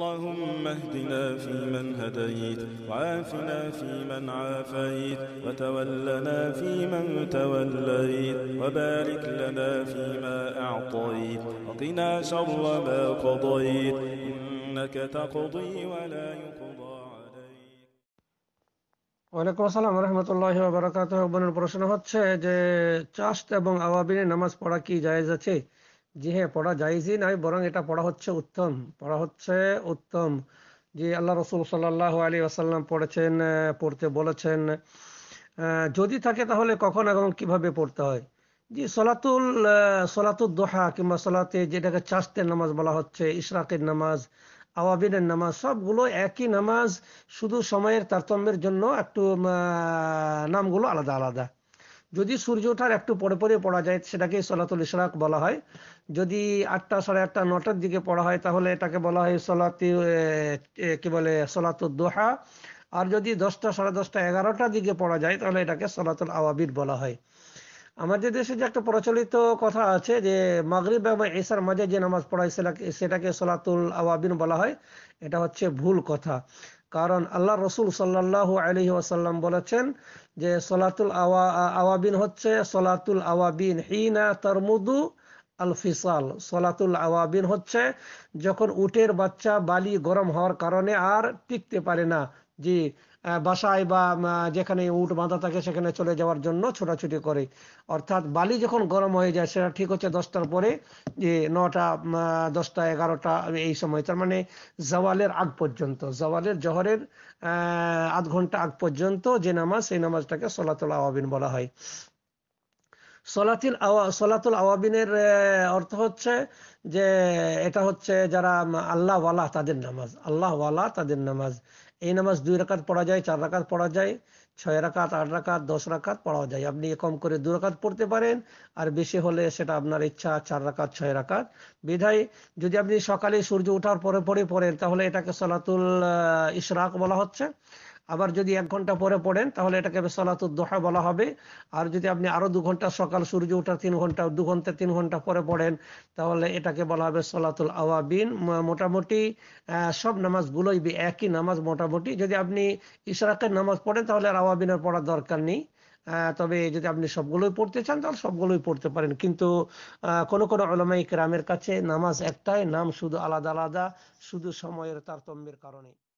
اللهم اهدنا فيمن هديت وعافنا فيمن عافيت وتولنا فيمن توليت وبارك لنا فيما أعطيت وقنا شر ما قضيت إنك تقضي ولا يقضى ওয়ালাইকুম আসসালাম রহমতুল্লাহ বারাকাত প্রশ্ন হচ্ছে যে চাষ এবং আওয়াবিনী নামাজ পড়া কি জায়েজ আছে জি হ্যাঁ পড়া জায়েজই নয় বরং এটা পড়া হচ্ছে উত্তম পড়া হচ্ছে উত্তম যে আল্লাহ রসুল সাল্লাহ আলী আসাল্লাম পড়েছেন পড়তে বলেছেন যদি থাকে তাহলে কখন এবং কিভাবে পড়তে হয় জি সলাতুল সলাতুল দোহা কিংবা সলাতে যেটাকে চাষতের নামাজ বলা হচ্ছে ইশরাকের নামাজ আওয়াবিনের নামাজ সবগুলো একই নামাজ শুধু সময়ের তারতম্যের জন্য একটু নামগুলো আলাদা আলাদা যদি সূর্য ওঠার একটু পরে পরে পড়া যায় সেটাকে সলাতুল ইশরাক বলা হয় যদি আটটা সাড়ে আটটা নটার দিকে পড়া হয় তাহলে এটাকে বলা হয় সলাতি কি বলে সলাতুল দোহা আর যদি দশটা সাড়ে দশটা এগারোটার দিকে পড়া যায় তাহলে এটাকে সলাতুল আওয়াবির বলা হয় আমাদের দেশে যে একটা প্রচলিত কথা আছে যে মাগরিব এবং এসার মাঝে যে নামাজ পড়ায় সেটাকে সোলাতুল আওয়াবিন বলা হয় এটা হচ্ছে ভুল কথা কারণ আল্লাহ রসুল সাল্লাহ আলি ওয়াসাল্লাম বলেছেন যে সোলাতুল আওয়া আওয়াবিন হচ্ছে সোলাতুল আওয়াবিন হিনা তরমুদু আল ফিসাল সোলাতুল আওয়াবিন হচ্ছে যখন উটের বাচ্চা বালি গরম হওয়ার কারণে আর টিকতে পারে না জি বাসায় বা যেখানে উট বাঁধা থাকে সেখানে চলে যাওয়ার জন্য ছোটাছুটি করে অর্থাৎ বালি যখন গরম হয়ে যায় সেটা ঠিক হচ্ছে দশটার পরে যে নটা দশটা এগারোটা এই সময় তার মানে জওয়ালের আগ পর্যন্ত জওয়ালের জহরের আধ ঘন্টা আগ পর্যন্ত যে নামাজ সেই নামাজটাকে সোলাতলা আবিন বলা হয় সলাতিল আওয়া সলাতুল আওয়াবিনের অর্থ হচ্ছে যে এটা হচ্ছে যারা আল্লাহ ওয়ালা তাদের নামাজ আল্লাহ ওয়ালা তাদের নামাজ এই নামাজ দুই রাকাত পড়া যায় চার রাকাত পড়া যায় ছয় রাকাত আট রাকাত দশ রাকাত পড়া যায় আপনি কম করে দু রাকাত পড়তে পারেন আর বেশি হলে সেটা আপনার ইচ্ছা চার রাকাত ছয় রাকাত বিধায় যদি আপনি সকালে সূর্য ওঠার পরে পরে পড়েন তাহলে এটাকে সলাতুল ইশরাক বলা হচ্ছে আবার যদি এক ঘন্টা পরে পড়েন তাহলে এটাকে সলাতুর দোহা বলা হবে আর যদি আপনি আরো দু ঘন্টা সকাল সূর্য ওঠার তিন ঘন্টা দু ঘন্টা তিন ঘন্টা পরে পড়েন তাহলে এটাকে বলা হবে সলাতুল আওয়াবিন মোটামুটি সব নামাজগুলোই একই নামাজ মোটামুটি যদি আপনি ইশরাকের নামাজ পড়েন তাহলে আর আওয়াবিনের পড়ার দরকার নেই তবে যদি আপনি সবগুলোই পড়তে চান তাহলে সবগুলোই পড়তে পারেন কিন্তু কোনো কোনো ওলামাই রামের কাছে নামাজ একটাই নাম শুধু আলাদা আলাদা শুধু সময়ের তারতম্যের কারণে